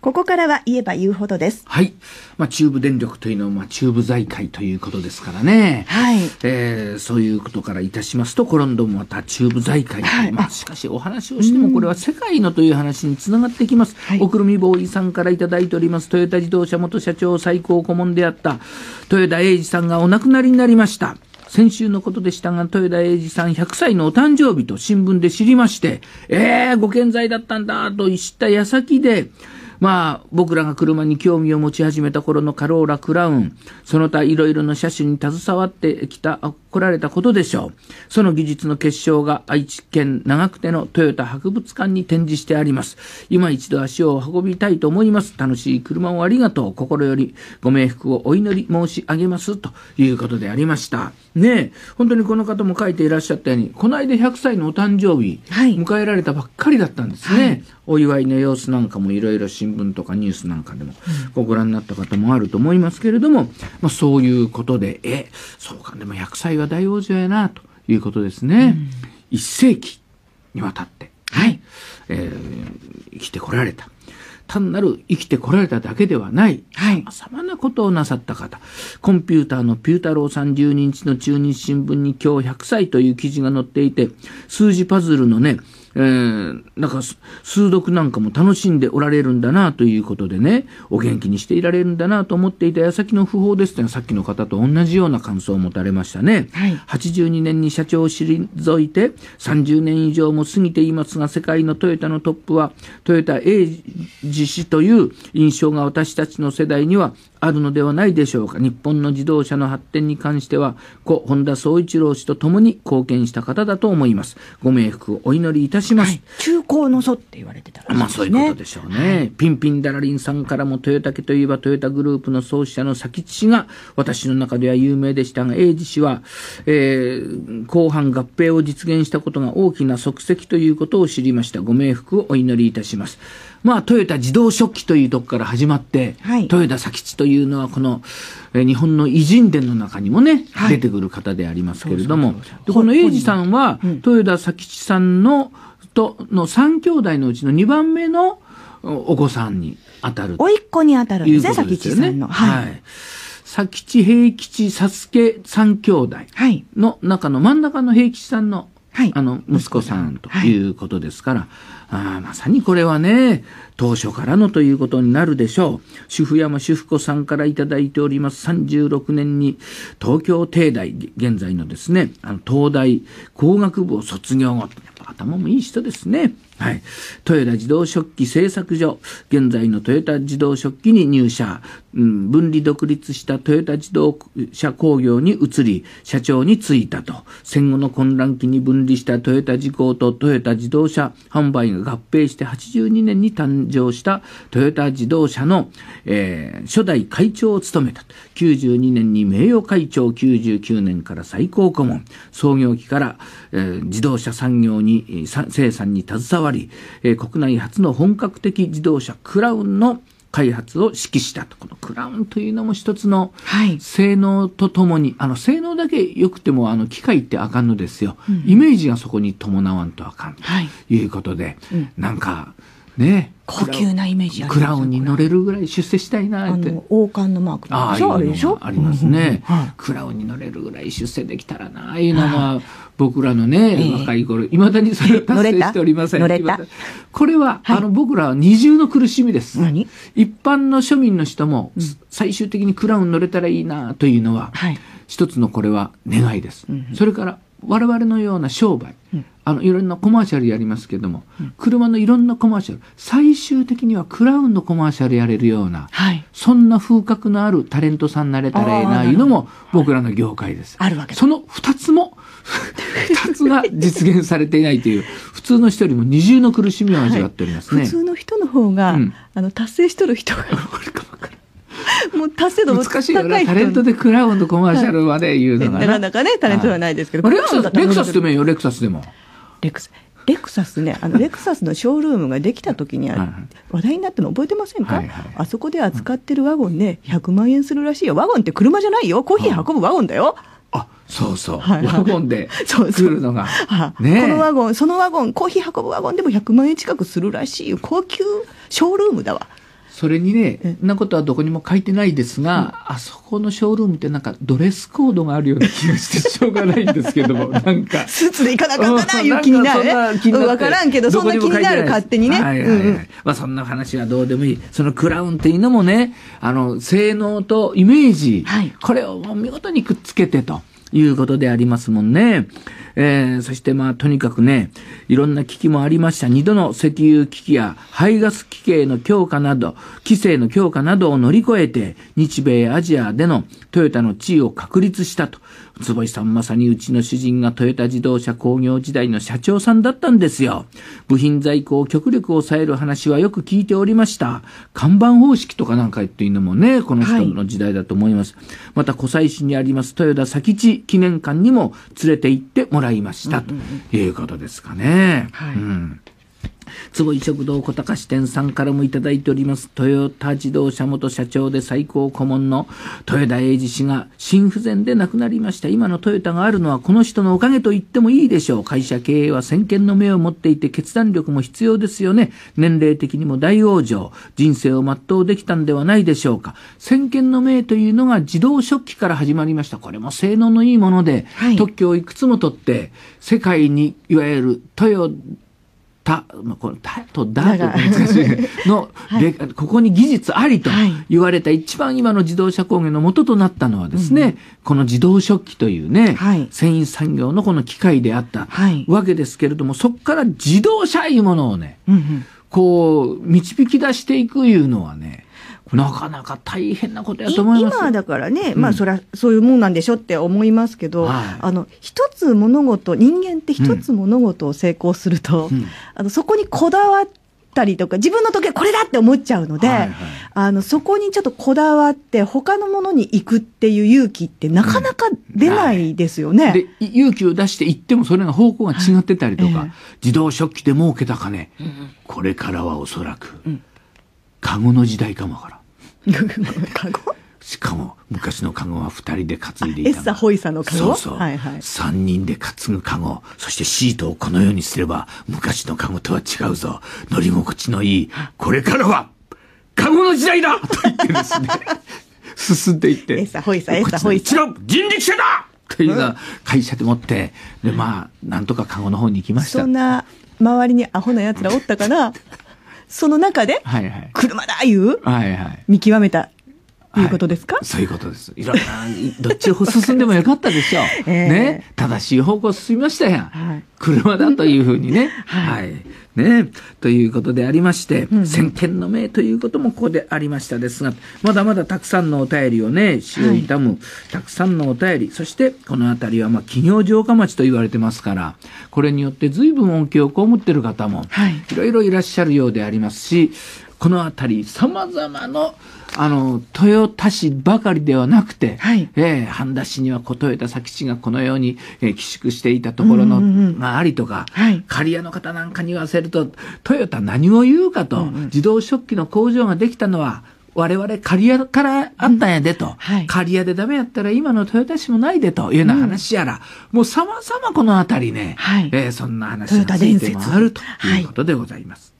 ここからは言えば言うほどです。はい。まあ、中部電力というのは、まあ、中部財界ということですからね。はい。えー、そういうことからいたしますと、コロンドンまた中部財界、はい、まあ、しかしお話をしても、これは世界のという話につながってきます。はい、おくるみボーイさんからいただいております、トヨタ自動車元社長最高顧問であった、豊田栄二さんがお亡くなりになりました。先週のことでしたが、豊田栄二さん100歳のお誕生日と新聞で知りまして、ええー、ご健在だったんだと知った矢先で、まあ、僕らが車に興味を持ち始めた頃のカローラ、クラウン、その他いろいろな車種に携わってきた来られたことでしょう。その技術の結晶が愛知県長久手のトヨタ博物館に展示してあります。今一度足を運びたいと思います。楽しい車をありがとう。心よりご冥福をお祈り申し上げます。ということでありました。ねえ、本当にこの方も書いていらっしゃったように、この間100歳のお誕生日、はい、迎えられたばっかりだったんですね。はい、お祝いの様子なんかもいろいろ新聞とかニュースなんかでも、ご覧になった方もあると思いますけれども、まあ、そういうことで、え、そうか、でも100歳はが大往生やなということですね。一、うん、世紀にわたって、はいえー、生きてこられた。単なる生きてこられただけではない、はい、様々なことをなさった方。コンピューターのピュータローさん12日の中日新聞に今日100歳という記事が載っていて、数字パズルのね、えー、なんか数読なんかも楽しんでおられるんだなということでね、お元気にしていられるんだなと思っていた矢先の訃報ですっいうのはさっきの方と同じような感想を持たれましたね。はい、82年に社長を退いて30年以上も過ぎていますが、世界のトヨタのトップはトヨタ英治氏という印象が私たちの世代にはあるのではないでしょうか。日本の自動車の発展に関しては、故本田総一郎氏と共に貢献した方だと思います。ご冥福をお祈りいたします。はい、中高のぞって言われてたらしいですね。まあそういうことでしょうね。はい、ピンピンダラリンさんからも豊家といえばトヨタグループの創始者の佐吉氏が私の中では有名でしたが、英治氏は、えー、後半合併を実現したことが大きな足跡ということを知りました。ご冥福をお祈りいたします。まあ、トヨタ自動食器というとこから始まって、はい、トヨタ佐吉というのは、この、え日本の偉人伝の中にもね、はい、出てくる方でありますけれども、この英二さんは、うん、豊田佐吉さんの、と、の3兄弟のうちの2番目のお子さんに当たる。おいっ子に当たるんですね、佐吉さんの。はい、はい佐吉、平吉、佐助三兄弟の中の真ん中の平吉さんのはい、あの息子さんということですから、はい、あまさにこれはね当初からのということになるでしょう主婦山主婦子さんから頂いております36年に東京帝大現在のですねあの東大工学部を卒業後頭もいい人ですね。はい、豊田自動食器製作所現在のトヨタ自動食器に入社、うん、分離独立したトヨタ自動車工業に移り社長に就いたと戦後の混乱期に分離したトヨタ自工とトヨタ自動車販売が合併して82年に誕生したトヨタ自動車の、えー、初代会長を務めた92年に名誉会長99年から最高顧問創業期から、えー、自動車産業に生産に携わり、り、え国内初の本格的自動車クラウンの開発を指揮したと。このクラウンというのも一つの性能とともに、はい、あの、性能だけ良くても、あの、機械ってあかんのですよ。うん、イメージがそこに伴わんとあかん。ということで、はいうん、なんか、ね、高級なイメージクラウンに乗れるぐらい出世したいなって王冠のマークああありますね、クラウンに乗れるぐらい出世できたらなあいうのが僕らのね、若い頃いまだにそれ達成しておりませんこれは、あの僕らは二重の苦しみです一般の庶民の人も、最終的にクラウン乗れたらいいなというのは、一つのこれは願いです、それから我々のような商売、うん、あのいろんなコマーシャルやりますけども、うん、車のいろんなコマーシャル最終的にはクラウンのコマーシャルやれるような、はい、そんな風格のあるタレントさんになれたらええないうのも僕らの業界です。あるわけその2つも2 つが実現されていないという普通の人よりも二重の苦しみを味わっておりますね。はい、普通の人の方が、うん、あの達成しとる人が多いかも もう達成度難しいよね。タレントでクラウンとコマーシャルまで言うのが、ね、なかなかね、タレントではないですけど。レクサス、レクサスでもいいよ、レクサスでも。レクサス。レクサスね、あのレクサスのショールームができた時に話題になったの覚えてませんか、あそこで扱ってるワゴンね、100万円するらしいよ。ワゴンって車じゃないよ。コーヒー運ぶワゴンだよ。あそうそう、ワゴンで作 るのがね、このワゴンそのワゴンコーヒー運ぶワゴンでも100万円近くするらしい高級ショールームだわそれにね、んなことはどこにも書いてないですが、うん、あそこのショールームってなんかドレスコードがあるような気がしてしょうがないんですけども、なんか。スーツで行かなかったな、いう気になるね。わ、ん、からんけど、そんな気になる、勝手にね。はいはいはい。まあそんな話はどうでもいい。そのクラウンっていうのもね、あの、性能とイメージ、はい、これを見事にくっつけてと。いうことでありますもんね。えー、そしてまあとにかくね、いろんな危機もありました。二度の石油危機や排ガス規制の強化など、規制の強化などを乗り越えて、日米アジアでのトヨタの地位を確立したと。坪井さんまさにうちの主人がトヨタ自動車工業時代の社長さんだったんですよ。部品在庫を極力抑える話はよく聞いておりました。看板方式とかなんか言っていうのもね、この人の時代だと思います。はい、また、湖西市にあります豊田佐吉記念館にも連れて行ってもらいました、ということですかね。はい、うん坪井食堂小高支店さんからもいただいております、トヨタ自動車元社長で最高顧問の豊田栄二氏が心不全で亡くなりました。今のトヨタがあるのはこの人のおかげと言ってもいいでしょう。会社経営は先見の目を持っていて決断力も必要ですよね。年齢的にも大往生。人生を全うできたんではないでしょうか。先見の明というのが自動食器から始まりました。これも性能のいいもので、はい、特許をいくつも取って、世界にいわゆるトヨた、まあ、このたとだと難しいの、はい、ここに技術ありと言われた一番今の自動車工業の元となったのはですね、この自動食器というね、はい、繊維産業のこの機械であったわけですけれども、そこから自動車いうものをね、こう導き出していくいうのはねなかなか大変なことやと思います今だからね、まあ、そりゃ、そういうもんなんでしょって思いますけど、うん、あの、一つ物事、人間って一つ物事を成功すると、うん、あの、そこにこだわったりとか、自分の時計これだって思っちゃうので、はいはい、あの、そこにちょっとこだわって、他のものに行くっていう勇気ってなかなか出ないですよね。はい、で、勇気を出して行ってもそれが方向が違ってたりとか、はいえー、自動食器で儲けた金、これからはおそらく、うん、カゴの時代かもわからん。カゴしかも昔のカゴは2人で担いでいたエッサホイサのカゴそうそう、はいはい、3人で担ぐカゴそしてシートをこのようにすれば昔のカゴとは違うぞ乗り心地のいいこれからはカゴの時代だ と言ってですね進んでいってエッサホイサエッサホイサ一郎人力車だというような会社でもって、でまあなんとかカゴの方に行きましたそんな周りにアホなやつらおったからその中で、はいはい、車だいう、はいはい、見極めたいうことですか、はい、そういうことです。いろんな、どっちを進んでもよかったでしょう。えー、ね。正しい方向進みましたやん。はい、車だというふうにね。はい、はい。ね、ということでありまして、うん、先見の明ということもここでありましたですが、まだまだたくさんのお便りをね、死を悼む、たくさんのお便り、そしてこの辺りはまあ企業城下町と言われてますから、これによって随分恩恵を被ってる方も、いろいろいらっしゃるようでありますし、この辺り、様々のあの、豊田市ばかりではなくて、はい、えー、半田市には小豊田佐吉がこのように、えー、寄宿していたところの、うんうんうん、がありとか、はい、刈谷の方なんかに言わせるると、トヨタ何を言うかと、うんうん、自動食器の工場ができたのは、我々刈谷からあったんやでと、刈、う、谷、んはい、でダメやったら今の豊田市もないでというような話やら、うん、もうさまざまこの辺りね、はい、えー、そんな話がついてるということでございます。はい